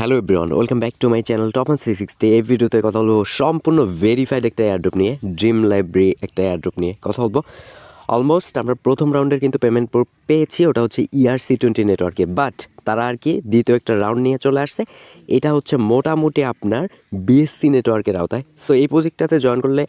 hello everyone welcome back to my channel top and sixty এই ভিডিওতে কথা বলবো সম্পূর্ণ ভেরিফাইড একটা এয়ারড্রপ নিয়ে ড্রিম লাইব্রেরি একটা এয়ারড্রপ নিয়ে কথা বলবো অলমোস্ট আমরা প্রথম রাউন্ডের কিন্তু পেমেন্ট পেয়েছি ওটা হচ্ছে ইআরসি টোয়েন্টি নেটওয়ার্কে বাট তারা আর কি দ্বিতীয় একটা রাউন্ড নিয়ে চলে আসছে এটা হচ্ছে মোটামুটি আপনার বিএসসি নেটওয়ার্কের আওতায় সো এই প্রজেক্টটাতে জয়েন করলে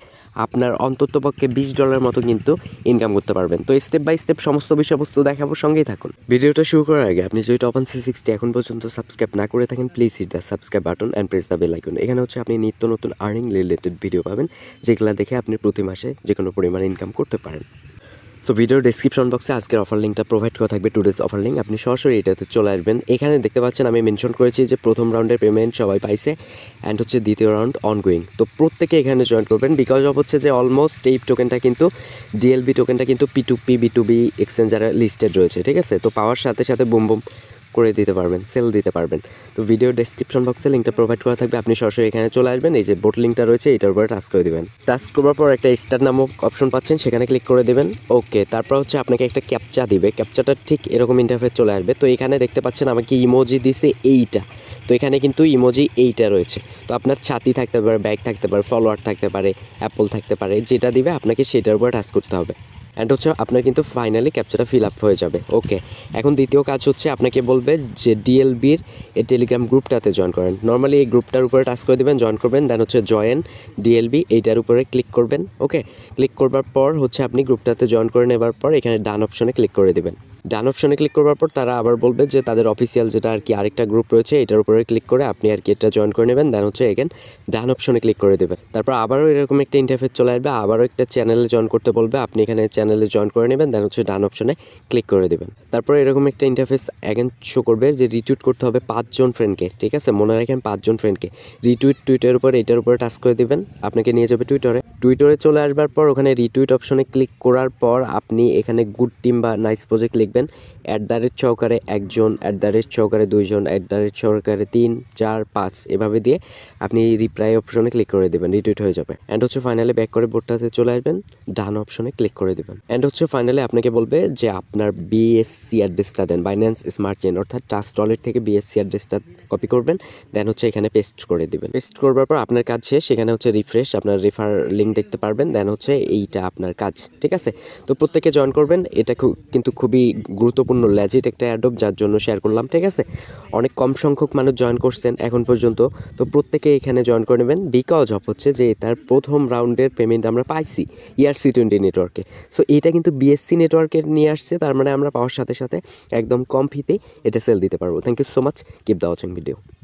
আপনার অন্ততপক্ষে বিশ ডলার মতো কিন্তু ইনকাম করতে পারবেন তো স্টেপ বাই স্টেপ সমস্ত বিষয়বস্তু দেখাবো সঙ্গেই থাকুন ভিডিওটা শুরু করার আগে আপনি যদি টপ সি সিক্সটি এখন পর্যন্ত সাবস্ক্রাইব না করে থাকেন please hit the subscribe button and press the bell icon এখানে হচ্ছে আপনি নিত্য নতুন আর্নিং রিলেটেড ভিডিও পাবেন যেগুলো দেখে আপনি প্রতি মাসে যে কোনো পরিমাণে ইনকাম করতে পারেন সো ভিডিও ডিসক্রিপশন বক্সে আজকের অফার লিঙ্কটা প্রোভাইড করা থাকবে টু ডেজ অফার লিঙ্ক আপনি সরাসরি এটাতে চলে আসবেন এখানে দেখতে পাচ্ছেন আমি মেনশন করেছি যে প্রথম রাউন্ডের পেমেন্ট সবাই পাইছে অ্যান্ড হচ্ছে দ্বিতীয় রাউন্ড অনগোয়িং তো প্রত্যেকে এখানে জয়েন করবেন বিকজ অফ হচ্ছে যে অলমোস্ট এই টোকেনটা কিন্তু ডিএলবি টোকেনটা কিন্তু P to P B to B এক্সচেঞ্জারের লিস্টেড রয়েছে ঠিক আছে তো পাওয়ার সাথে সাথে বুম বুম করে দিতে পারবেন সেল দিতে পারবেন তো ভিডিও ডেসক্রিপশন বক্সে লিঙ্কটা প্রোভাইড করা থাকবে আপনি সরাসরি এখানে চলে আসবেন এই যে বোট লিঙ্কটা রয়েছে এটার উপরে টাস্ক করে দেবেন টাস্ক করার পর একটা স্টার নামক অপশন পাচ্ছেন সেখানে ক্লিক করে দেবেন ওকে তারপর হচ্ছে আপনাকে একটা ক্যাপচা দিবে ক্যাপচাটা ঠিক এরকম ইন্টারফেস চলে আসবে তো এখানে দেখতে পাচ্ছেন আমাকে ইমোজি দিছে এইটা তো এখানে কিন্তু ইমোজি এইটা রয়েছে তো আপনার ছাতি থাকতে পারে ব্যাগ থাকতে পারে ফলোয়ার থাকতে পারে অ্যাপল থাকতে পারে যেটা দিবে আপনাকে সেটার উপরে টাস্ক করতে হবে অ্যান্ড হচ্ছে আপনার কিন্তু ফাইনালি ক্যাপচারটা ফিল আপ হয়ে যাবে ওকে এখন দ্বিতীয় কাজ হচ্ছে আপনাকে বলবে যে ডিএলবির এই টেলিগ্রাম গ্রুপটাতে জয়েন করেন নর্মালি এই গ্রুপটার উপরে টাস্ক করে দেবেন জয়েন করবেন দেন হচ্ছে জয়েন ডিএলবি এইটার উপরে ক্লিক করবেন ওকে ক্লিক করবার পর হচ্ছে আপনি গ্রুপটাতে জয়েন করে নেবার পর এখানে ডান অপশনে ক্লিক করে দেবেন ডান অপশনে ক্লিক করবার পর তারা আবার বলবে যে তাদের অফিসিয়াল যেটা আর কি আরেকটা গ্রুপ রয়েছে এটার উপরে ক্লিক করে আপনি আর কি এটা জয়েন করে নেবেন দেন হচ্ছে এগেন ডান অপশনে ক্লিক করে দেবেন তারপর আবারও এরকম একটা ইন্টারফেস চলে আসবে আবারও একটা চ্যানেলে জয়েন করতে বলবে আপনি এখানে চ্যানেলে জয়েন করে নেবেন দেন হচ্ছে ডান অপশনে ক্লিক করে দেবেন তারপর এরকম একটা ইন্টারফেস এগেন শো করবে যে রিটুইট করতে হবে পাঁচজন ফ্রেন্ডকে ঠিক আছে মনে রাখেন পাঁচজন ফ্রেন্ডকে রিটুইট টুইটার উপর এটার উপরে টাচ করে দেবেন আপনাকে নিয়ে যাবে টুইটারে টুইটারে চলে আসবার পর ওখানে রিটুইট অপশনে ক্লিক করার পর আপনি এখানে গুড টিম বা নাইস প্রজেক্ট লিখবেন অ্যাট দ্য রেট চৌকারে একজন অ্যাট দ্য রেট চৌকারে দুইজন অ্যাট দ্য রেট সহকারে তিন চার পাঁচ এভাবে দিয়ে আপনি রিপ্লাই অপশনে ক্লিক করে দেবেন রিটুইট হয়ে যাবে অ্যান্ড হচ্ছে ফাইনালে ব্যাক করে বোর্ডটাতে চলে আসবেন ডান অপশনে ক্লিক করে দেবেন অ্যান্ড হচ্ছে ফাইনালে আপনাকে বলবে যে আপনার বিএসসি অ্যাড্রেসটা দেন বাইন্যান্স স্মার্ট চেন অর্থাৎ ট্রাস্ট ওয়ালেট থেকে বিএসসি অ্যাড্রেসটা কপি করবেন দেন হচ্ছে এখানে পেস্ট করে দেবেন পেস্ট করবার পর আপনার কাজ শেষ সেখানে হচ্ছে রিফ্রেশ আপনার রেফার লিঙ্ক দেখতে পারবেন দেন হচ্ছে এইটা আপনার কাজ ঠিক আছে তো প্রত্যেকে জয়েন করবেন এটা কিন্তু খুবই গুরুত্বপূর্ণ ল্যাজিট একটা অ্যাডপ যার জন্য শেয়ার করলাম ঠিক আছে অনেক কম সংখ্যক মানুষ জয়েন করছেন এখন পর্যন্ত তো প্রত্যেকে এখানে জয়েন করে নেবেন বিকজ অফ হচ্ছে যে তার প্রথম রাউন্ডের পেমেন্ট আমরা পাইছি ইয়ারসি টোয়েন্টি নেটওয়ার্কে সো এটা কিন্তু বিএসসি নেটওয়ার্কের নিয়ে আসছে তার মানে আমরা পাওয়ার সাথে সাথে একদম কম ফিতে এটা সেল দিতে পারবো thank you so much keep the watching video